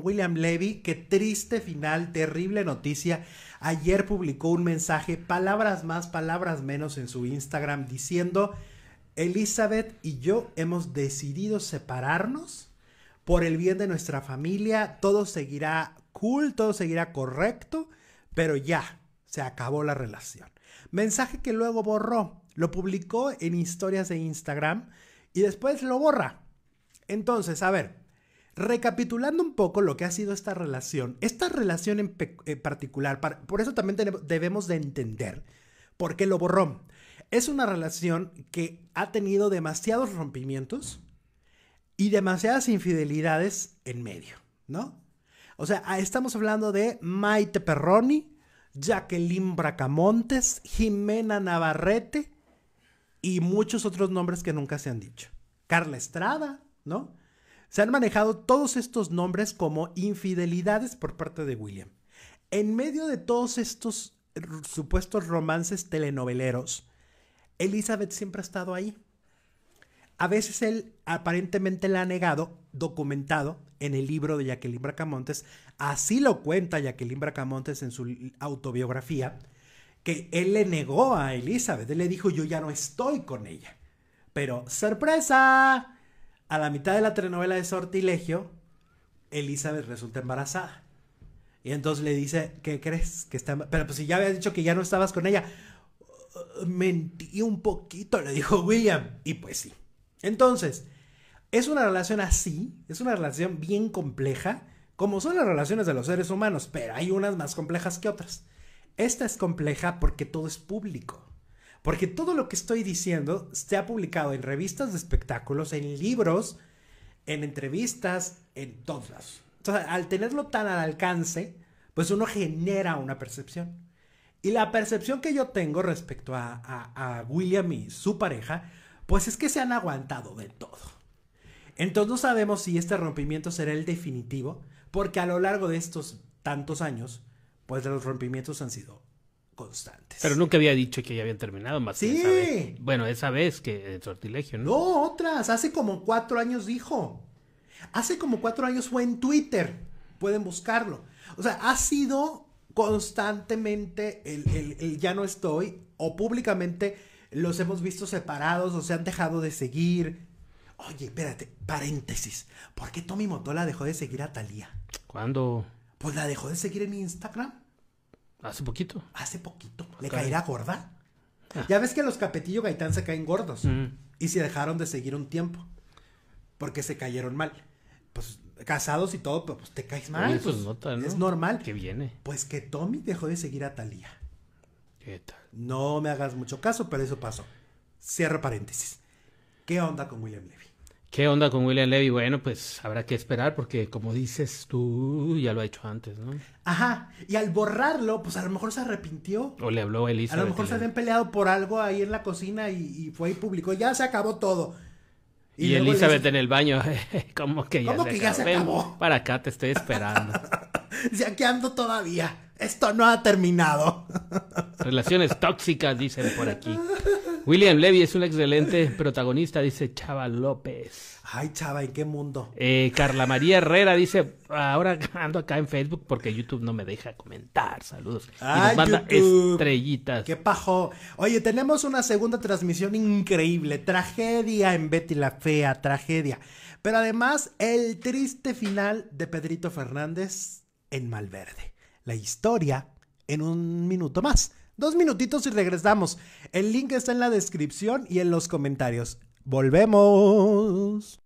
William Levy, qué triste final, terrible noticia. Ayer publicó un mensaje, palabras más, palabras menos, en su Instagram diciendo, Elizabeth y yo hemos decidido separarnos por el bien de nuestra familia, todo seguirá cool, todo seguirá correcto, pero ya, se acabó la relación. Mensaje que luego borró, lo publicó en historias de Instagram y después lo borra. Entonces, a ver, Recapitulando un poco lo que ha sido esta relación, esta relación en, eh, particular, por eso también debemos de entender por qué lo borrón Es una relación que ha tenido demasiados rompimientos y demasiadas infidelidades en medio, ¿no? O sea, ah, estamos hablando de Maite Perroni, Jacqueline Bracamontes, Jimena Navarrete y muchos otros nombres que nunca se han dicho. Carla Estrada, ¿no? Se han manejado todos estos nombres como infidelidades por parte de William. En medio de todos estos supuestos romances telenoveleros, Elizabeth siempre ha estado ahí. A veces él aparentemente la ha negado, documentado en el libro de Jacqueline Bracamontes. Así lo cuenta Jacqueline Bracamontes en su autobiografía, que él le negó a Elizabeth. Él le dijo, yo ya no estoy con ella. Pero, sorpresa, a la mitad de la telenovela de Sortilegio, Elizabeth resulta embarazada. Y entonces le dice, ¿qué crees? Que está Pero pues si ya habías dicho que ya no estabas con ella. Uh, mentí un poquito, le dijo William. Y pues sí. Entonces, es una relación así, es una relación bien compleja, como son las relaciones de los seres humanos, pero hay unas más complejas que otras. Esta es compleja porque todo es público. Porque todo lo que estoy diciendo se ha publicado en revistas de espectáculos, en libros, en entrevistas, en todos lados. Entonces, al tenerlo tan al alcance, pues uno genera una percepción. Y la percepción que yo tengo respecto a, William y su pareja, pues es que se han aguantado de todo. Entonces no sabemos si este rompimiento será el definitivo, porque a lo largo de estos tantos años, pues los rompimientos han sido pero nunca había dicho que ya habían terminado, más sí. Bueno, esa vez que el eh, sortilegio, ¿no? otras. Hace como cuatro años dijo. Hace como cuatro años fue en Twitter. Pueden buscarlo. O sea, ha sido constantemente el, ya no estoy o públicamente los hemos visto separados o se han dejado de seguir. Oye, espérate, paréntesis. ¿Por qué Tommy Motola dejó de seguir a Talía? ¿Cuándo? Pues la dejó de seguir en Instagram. Hace poquito. Hace poquito. ¿Le caerá gorda? Ah. Ya ves que los Capetillo Gaitán se caen gordos. Mm. Y se dejaron de seguir un tiempo. Porque se cayeron mal. Pues casados y todo, pero pues te caes mal. pues, Es normal. Que viene. Pues que Tommy dejó de seguir a Talía. ¿Qué tal? No me hagas mucho caso, pero eso pasó. Cierro paréntesis. ¿Qué onda con William Levy? ¿Qué onda con William Levy? Bueno, pues habrá que esperar porque como dices tú, ya lo ha hecho antes, ¿no? Ajá, y al borrarlo, pues a lo mejor se arrepintió. O le habló a Elizabeth. A lo mejor se habían peleado por algo ahí en la cocina y, fue y publicó, ya se acabó todo. Y, Elizabeth en el baño, como que, ya, ¿Cómo que ya se acabó? Para acá te estoy esperando. si aquí ando todavía, esto no ha terminado. Relaciones tóxicas, dicen por aquí. William Levy es un excelente protagonista, dice Chava López. Ay, Chava, ¿en qué mundo? Eh, Carla María Herrera dice, ahora ando acá en Facebook porque YouTube no me deja comentar. Saludos. y nos manda estrellitas. Qué pajo. Oye, tenemos una segunda transmisión increíble. Tragedia en Betty la Fea, tragedia. Pero además, el triste final de Pedrito Fernández en Malverde. La historia en un minuto más. Dos minutitos y regresamos. El link está en la descripción y en los comentarios. Volvemos.